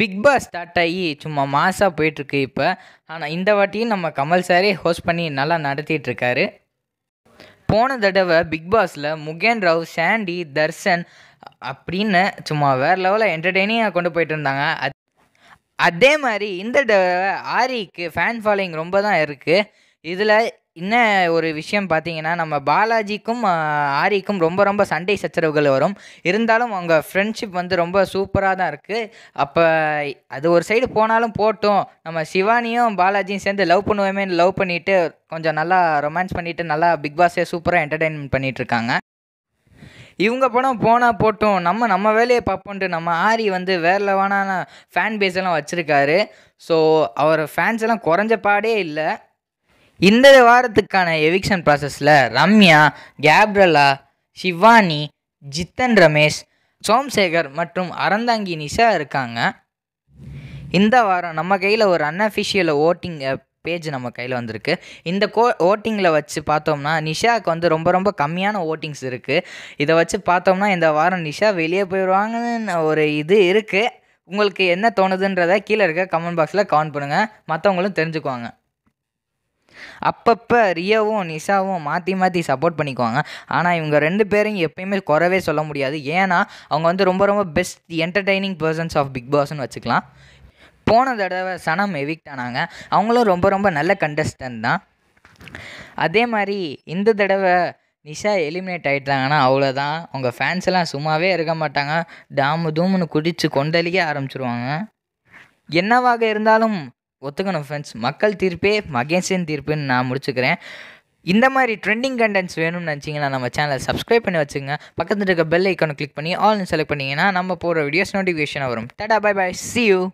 big pass start ஆகி சும்மா மாசாக போயிட்டுருக்கு இப்போ ஆனால் இந்த வாட்டியும் நம்ம கமல் சாரே ஹோஸ்ட் பண்ணி நல்லா நடத்திட்டுருக்காரு போன தடவை பிக் பாஸில் முகேன் ராவ் சாண்டி தர்ஷன் அப்படின்னு சும்மா வேறு லெவலில் என்டர்டெய்னிங்காக கொண்டு போயிட்டு இருந்தாங்க அதே மாதிரி இந்த தடவை ஆரிக்கு ஃபேன் ஃபாலோயிங் ரொம்ப தான் இருக்குது இதில் இன்னும் ஒரு விஷயம் பார்த்தீங்கன்னா நம்ம பாலாஜிக்கும் ஆரிக்கும் ரொம்ப ரொம்ப சண்டை சச்சரவுகள் வரும் இருந்தாலும் அவங்க ஃப்ரெண்ட்ஷிப் வந்து ரொம்ப சூப்பராக தான் இருக்குது அப்போ அது ஒரு சைடு போனாலும் போட்டோம் நம்ம சிவானியும் பாலாஜியும் சேர்ந்து லவ் பண்ணுவோமே லவ் பண்ணிவிட்டு கொஞ்சம் நல்லா ரொமான்ஸ் பண்ணிவிட்டு நல்லா பிக் பாஸே சூப்பராக என்டர்டெயின்மெண்ட் பண்ணிகிட்ருக்காங்க இவங்க படம் போனால் போட்டோம் நம்ம நம்ம வேலையை பார்ப்போன்ட்டு நம்ம ஆரி வந்து வேறு லெவலான ஃபேன் பேஸ் எல்லாம் வச்சுருக்காரு ஸோ அவர் ஃபேன்ஸ் எல்லாம் குறைஞ்ச பாடே இல்லை இந்த வாரத்துக்கான எவிக்ஷன் ப்ராசஸில் ரம்யா கேப்ரலா சிவானி ஜித்தன் ரமேஷ் சோம்சேகர் மற்றும் அறந்தாங்கி நிஷா இருக்காங்க இந்த வாரம் நம்ம கையில் ஒரு அன்அஃபிஷியல் ஓட்டிங் பேஜ் நம்ம கையில் வந்திருக்கு இந்த கோ ஓட்டிங்கில் வச்சு பார்த்தோம்னா நிஷாவுக்கு வந்து ரொம்ப ரொம்ப கம்மியான ஓட்டிங்ஸ் இருக்குது இதை வச்சு பார்த்தோம்னா இந்த வாரம் நிஷா வெளியே போயிடுவாங்கன்னு ஒரு இது இருக்குது உங்களுக்கு என்ன தோணுதுன்றதை கீழே இருக்க கமெண்ட் பாக்ஸில் கமெண்ட் பண்ணுங்கள் மற்றவங்களும் தெரிஞ்சுக்குவாங்க அப்பப்போ ரியாவும் நிஷாவும் மாற்றி மாற்றி சப்போர்ட் பண்ணிக்குவாங்க ஆனால் இவங்க ரெண்டு பேரும் எப்பயுமே குறவே சொல்ல முடியாது ஏன்னா அவங்க வந்து ரொம்ப ரொம்ப best entertaining persons of big பாஸ்ன்னு வச்சுக்கலாம் போன தடவை சனம் எவிக்ட் ஆனாங்க அவங்களும் ரொம்ப ரொம்ப நல்ல கண்டஸ்டன்ட் தான் அதே மாதிரி இந்த தடவை நிஷா எலிமினேட் ஆகிட்டாங்கன்னா அவ்வளோதான் அவங்க ஃபேன்ஸ் எல்லாம் சும்மாவே இருக்க மாட்டாங்க டாமு தூமுன்னு குடித்து கொண்டலிக்க ஆரம்பிச்சிருவாங்க என்னவாக இருந்தாலும் ஒத்துக்கணும் ஃப்ரெண்ட்ஸ் மக்கள் தீர்ப்பே மகேசன் தீர்ப்புன்னு நான் முடிச்சுக்கிறேன் இந்த மாதிரி ட்ரெண்டிங் கண்டென்ட்ஸ் வேணும்னு நினச்சிங்கன்னா நம்ம சேனலை சப்ஸ்கிரைப் பண்ணி வச்சுங்க பக்கத்தில் இருக்க பெல் ஐக்கானை கிளிக் பண்ணி ஆல் செலக்ட் பண்ணிங்கன்னா நம்ம போகிற வீடியோஸ் நோட்டிஃபிகேஷனாக வரும் tata bye bye see you